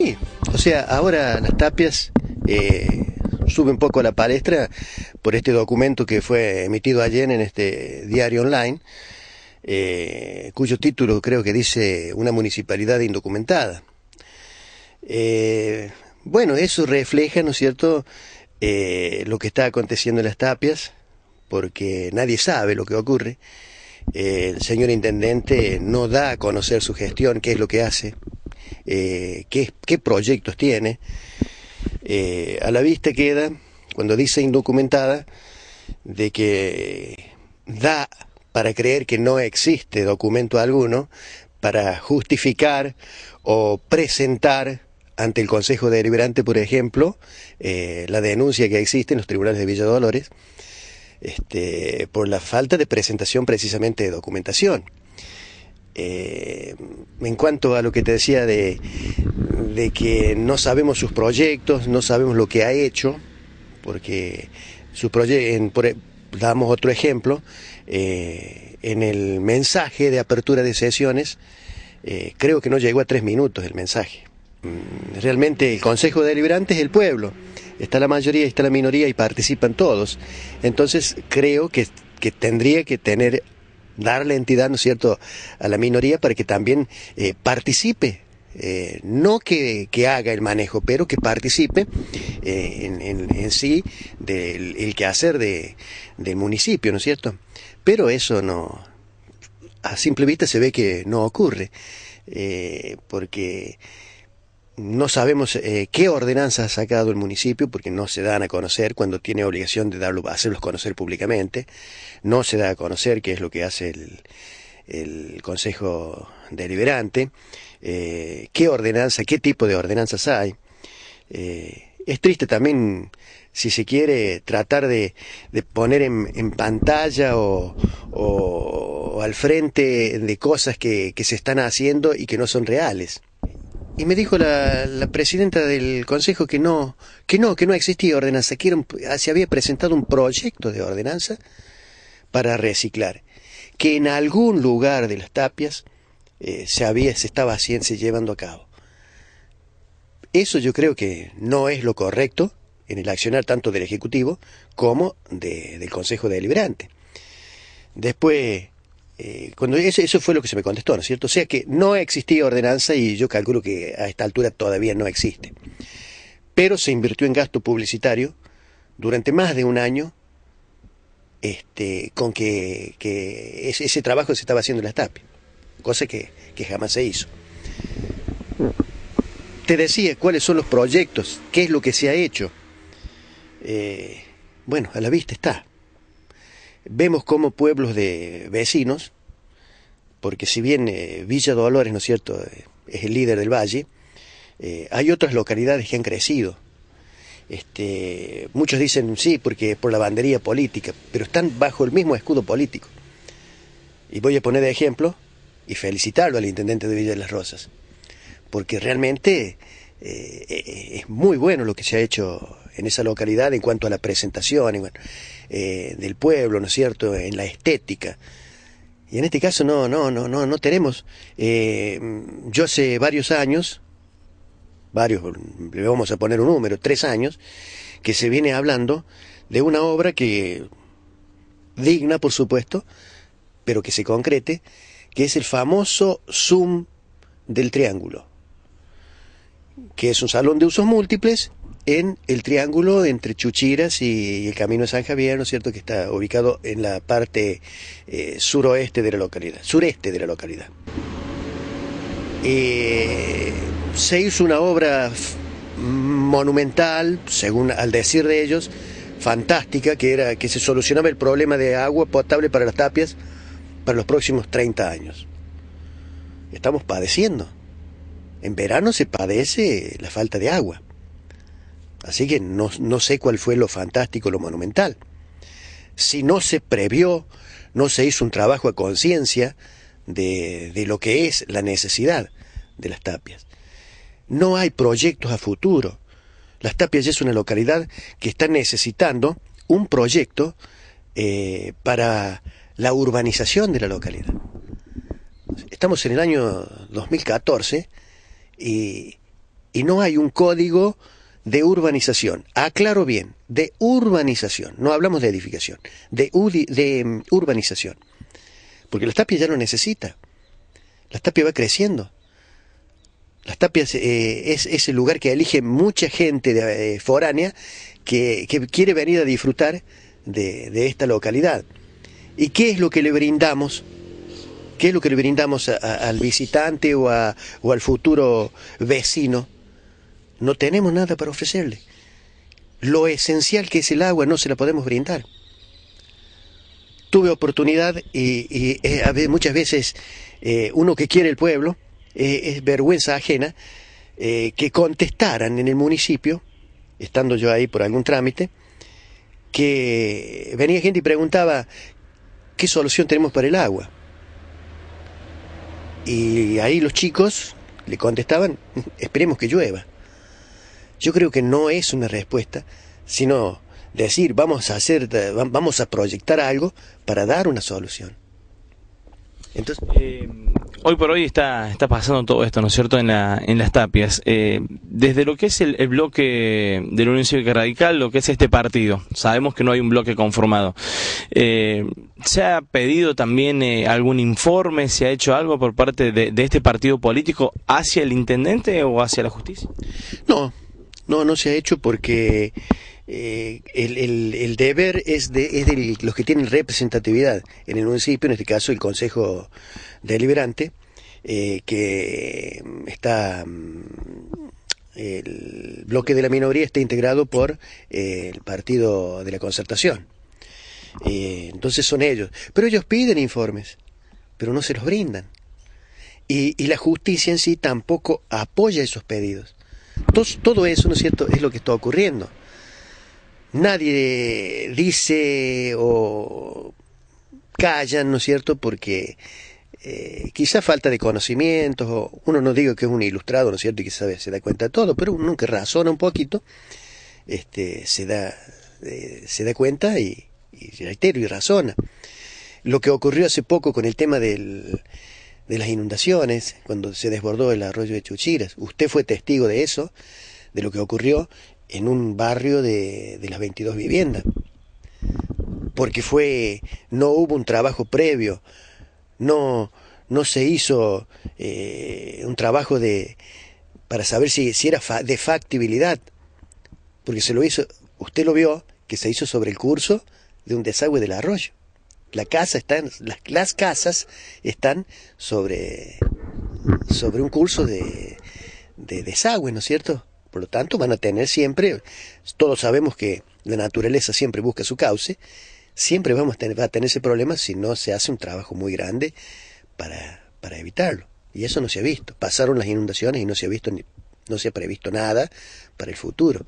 Sí, o sea, ahora las tapias suben un poco a la palestra por este documento que fue emitido ayer en este diario online, eh, cuyo título creo que dice Una municipalidad indocumentada. Eh, bueno, eso refleja, ¿no es cierto?, eh, lo que está aconteciendo en las tapias, porque nadie sabe lo que ocurre. el señor intendente no da a conocer su gestión, qué es lo que hace. Eh, qué, proyectos tiene. Eh, a la vista queda, cuando dice indocumentada, de que da para creer que no existe documento alguno para justificar o presentar ante el Consejo Deliberante, por ejemplo, eh, la denuncia que existe en los tribunales de Villa Dolores este, por la falta de presentación precisamente de documentación. Eh, en cuanto a lo que te decía de, de que no sabemos sus proyectos, no sabemos lo que ha hecho, porque su proyecto, e-, damos otro ejemplo, eh, en el mensaje de apertura de sesiones, eh, creo que no llegó a tres minutos el mensaje. Mm, realmente el Consejo Deliberante es el pueblo, está la mayoría, está la minoría y participan todos. Entonces creo que, que tendría que tener darle entidad, ¿no es cierto?, a la minoría para que también eh, participe. Eh, no que, que, haga el manejo, pero que participe eh, en, en, en, sí del el quehacer de, del municipio, ¿no es cierto? Pero eso no, a simple vista se ve que no ocurre, eh, porque no sabemos eh, qué ordenanza ha sacado el municipio porque no se dan a conocer cuando tiene obligación de darlo, hacerlos conocer públicamente. No se da a conocer qué es lo que hace el, el Consejo Deliberante, eh, qué ordenanza, qué tipo de ordenanzas hay. Eh, es triste también, si se quiere, tratar de, poner en, en pantalla o, al frente de cosas que se están haciendo y que no son reales y me dijo la, presidenta del consejo que no, que no, que no existía ordenanza, que se había presentado un proyecto de ordenanza para reciclar, que en algún lugar de las tapias eh, se había, se estaba haciendo, se llevando a cabo. Eso yo creo que no es lo correcto en el accionar tanto del Ejecutivo como del Consejo Deliberante. Después, eh, cuando eso, fue lo que se me contestó, ¿no es cierto? O sea que no existía ordenanza y yo calculo que a esta altura todavía no existe. Pero se invirtió en gasto publicitario durante más de un año este, con que, ese, trabajo se estaba haciendo en la tapia, cosa que, jamás se hizo. Te decía cuáles son los proyectos, qué es lo que se ha hecho. Eh, bueno, a la vista está vemos como pueblos de vecinos, porque si bien Villa eh, Villa Dolores, ¿no es cierto?, eh, es el líder del valle, eh, hay otras localidades que han crecido. Este, muchos dicen sí, porque es por la bandería política, pero están bajo el mismo escudo político. Y voy a poner de ejemplo y felicitarlo al intendente de Villa de las Rosas, porque realmente es muy bueno lo que se ha hecho en esa localidad en cuanto a la presentación eh, del pueblo, ¿no es cierto?, en la estética. Y en este caso no, no, no, no, no tenemos. Eh, yo hace varios años, varios, le vamos a poner un número, tres años, que se viene hablando de una obra que, digna por supuesto, pero que se concrete, que es el famoso Zoom del Triángulo, que es un salón de usos múltiples en el triángulo entre Chuchiras y el Camino de San Javier, ¿no es cierto?, que está ubicado en la parte eh, suroeste de la localidad, sureste de la localidad. Eh, se hizo una obra monumental, según al decir de ellos, fantástica, que era que se solucionaba el problema de agua potable para las tapias para los próximos 30 años. Estamos padeciendo. En verano se padece la falta de agua. Así que no, sé cuál fue lo fantástico, lo monumental. Si no se previó, no se hizo un trabajo a conciencia de, de lo que es la necesidad de las tapias. No hay proyectos a futuro. Las Tapias es una localidad que está necesitando un proyecto eh, para la urbanización de la localidad. Estamos en el año 2014 y no hay un código de urbanización. Aclaro bien, de urbanización. No hablamos de edificación, de, mm, urbanización. Porque la tapia ya lo necesita. La tapia va creciendo. Las tapias eh, es ese lugar que elige mucha gente de, eh, foránea que, quiere venir a disfrutar de, esta localidad. ¿Y qué es lo que le brindamos? ¿Qué es lo que le brindamos al visitante o, o al futuro vecino? No tenemos nada para ofrecerle. Lo esencial que es el agua no se la podemos brindar. Tuve oportunidad y, eh, muchas veces eh, uno que quiere el pueblo, eh, es vergüenza ajena, que contestaran en el municipio, estando yo ahí por algún trámite, que venía gente y preguntaba, ¿qué solución tenemos para el agua? Y ahí los chicos le contestaban, esperemos que llueva. Yo creo que no es una respuesta, sino decir, vamos a hacer, eh, vamos a proyectar algo para dar una solución. Entonces, eh, hoy por hoy está, está pasando todo esto, ¿no es cierto?, en, la, en las tapias. Eh, desde lo que es el, bloque de la Unión Cívica Radical, lo que es este partido, sabemos que no hay un bloque conformado. ¿Se ha pedido también algún informe, se ha hecho algo por parte de, de este partido político hacia el intendente o hacia la justicia? No, no, no se ha hecho porque eh, el, deber es de, los que tienen representatividad en el municipio, en este caso el Consejo Deliberante, eh, que mm, está mm, el bloque de la minoría está integrado por eh, el partido de la concertación. entonces son ellos. Pero ellos piden informes, pero no se los brindan. y la justicia en sí tampoco apoya esos pedidos todo eso, ¿no es cierto?, es lo que está ocurriendo. Nadie dice o callan, ¿no es cierto?, porque eh, quizá falta de conocimientos, uno no digo que es un ilustrado, ¿no es cierto?, y que sabe, se da cuenta de todo, pero uno que razona un poquito, este, se, da, eh, se da cuenta y reitero, y razona. Lo que ocurrió hace poco con el tema del de las inundaciones, cuando se desbordó el arroyo de Chuchiras. Usted fue testigo de eso, de lo que ocurrió en un barrio de, de las 22 viviendas. Porque fue, no hubo un trabajo previo, no, no se hizo eh, un trabajo de, para saber si, si era de factibilidad, porque se lo hizo, usted lo vio, que se hizo sobre el curso de un desagüe del arroyo. La casa está las, casas están sobre, un curso de, desagüe, ¿no es cierto? Por lo tanto, van a tener siempre, todos sabemos que la naturaleza siempre busca su cauce, siempre vamos a tener, a tener ese problema si no se hace un trabajo muy grande para, evitarlo. Y eso no se ha visto. Pasaron las inundaciones y no se ha visto ni, no se ha previsto nada para el futuro.